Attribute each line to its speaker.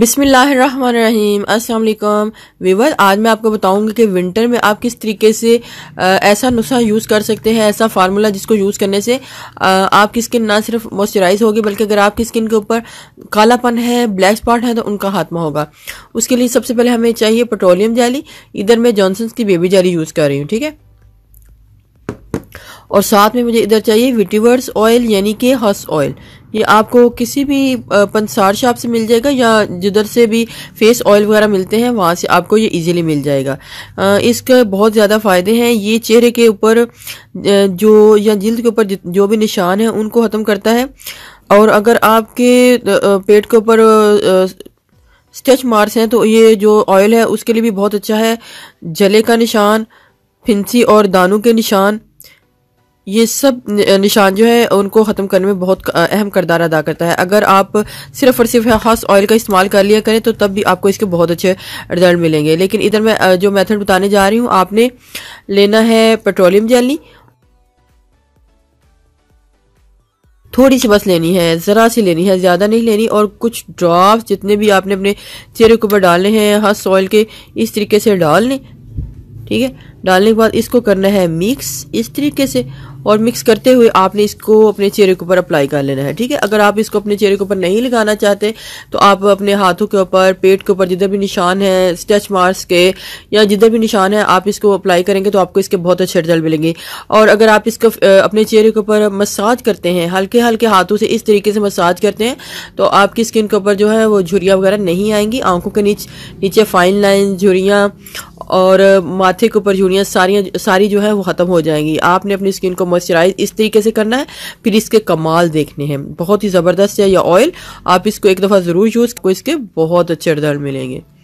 Speaker 1: बिसमीम् Aslam Weaver आज मैं आपको बताऊंगी कि विंटर में आप किस तरीके से ऐसा नुस्खा यूज़ कर सकते हैं ऐसा फार्मूला जिसको यूज़ करने से आपकी स्किन ना सिर्फ मॉइस्चराइज होगी बल्कि अगर आपकी स्किन के ऊपर कालापन है ब्लैक स्पॉट है तो उनका खात्मा होगा उसके लिए सबसे पहले हमें चाहिए पेट्रोलियम जाली इधर मैं जॉनसन्स की बेबी जाली यूज़ कर रही हूँ ठीक है और साथ में मुझे इधर चाहिए विटिवर्स ऑयल यानी कि हॉस ऑयल ये आपको किसी भी पंसार शॉप से मिल जाएगा या जिधर से भी फेस ऑयल वगैरह मिलते हैं वहाँ से आपको ये इजीली मिल जाएगा इसके बहुत ज़्यादा फ़ायदे हैं ये चेहरे के ऊपर जो या जिल्द के ऊपर जो भी निशान है उनको ख़त्म करता है और अगर आपके पेट के ऊपर स्टेच मार्स हैं तो ये जो ऑयल है उसके लिए भी बहुत अच्छा है जले का निशान फिंसी और दानों के निशान ये सब निशान जो है उनको ख़त्म करने में बहुत अहम करदार अदा करता है अगर आप सिर्फ और सिर्फ ख़ास ऑयल का इस्तेमाल कर लिया करें तो तब भी आपको इसके बहुत अच्छे रिजल्ट मिलेंगे लेकिन इधर मैं जो मेथड बताने जा रही हूँ आपने लेना है पेट्रोलियम जेली थोड़ी सी बस लेनी है ज़रा सी लेनी है ज़्यादा नहीं लेनी और कुछ ड्रॉप जितने भी आपने अपने चेहरे के ऊपर डालने हैं हस ऑयल के इस तरीके से डाल लें ठीक है डालने के बाद इसको करना है मिक्स इस तरीके से और मिक्स करते हुए आपने इसको अपने चेहरे के ऊपर अप्लाई कर लेना है ठीक है अगर आप इसको अपने चेहरे के ऊपर नहीं लगाना चाहते तो आप अपने हाथों के ऊपर पेट के ऊपर जिधर भी निशान है स्टच मार्क्स के या जिधर भी निशान है आप इसको अप्लाई करेंगे तो आपको इसके बहुत अच्छे रिजल्ट मिलेंगे और अगर आप इसको अपने चेहरे के ऊपर मसाज करते हैं हल्के हल्के हाथों से इस तरीके से मसाज करते हैं तो आपकी स्किन के ऊपर जो है वो झुरियाँ वगैरह नहीं आएंगी आंखों के नीचे नीचे फाइन लाइन झुरियाँ और माथे के ऊपर झुड़ियाँ सारी सारी जो है वो ख़त्म हो जाएंगी आपने अपनी स्किन को मॉइस्चराइज इस तरीके से करना है फिर इसके कमाल देखने हैं बहुत ही ज़बरदस्त है यह ऑयल आप इसको एक दफ़ा ज़रूर यूज़ को इसके बहुत अच्छे रिजल्ट मिलेंगे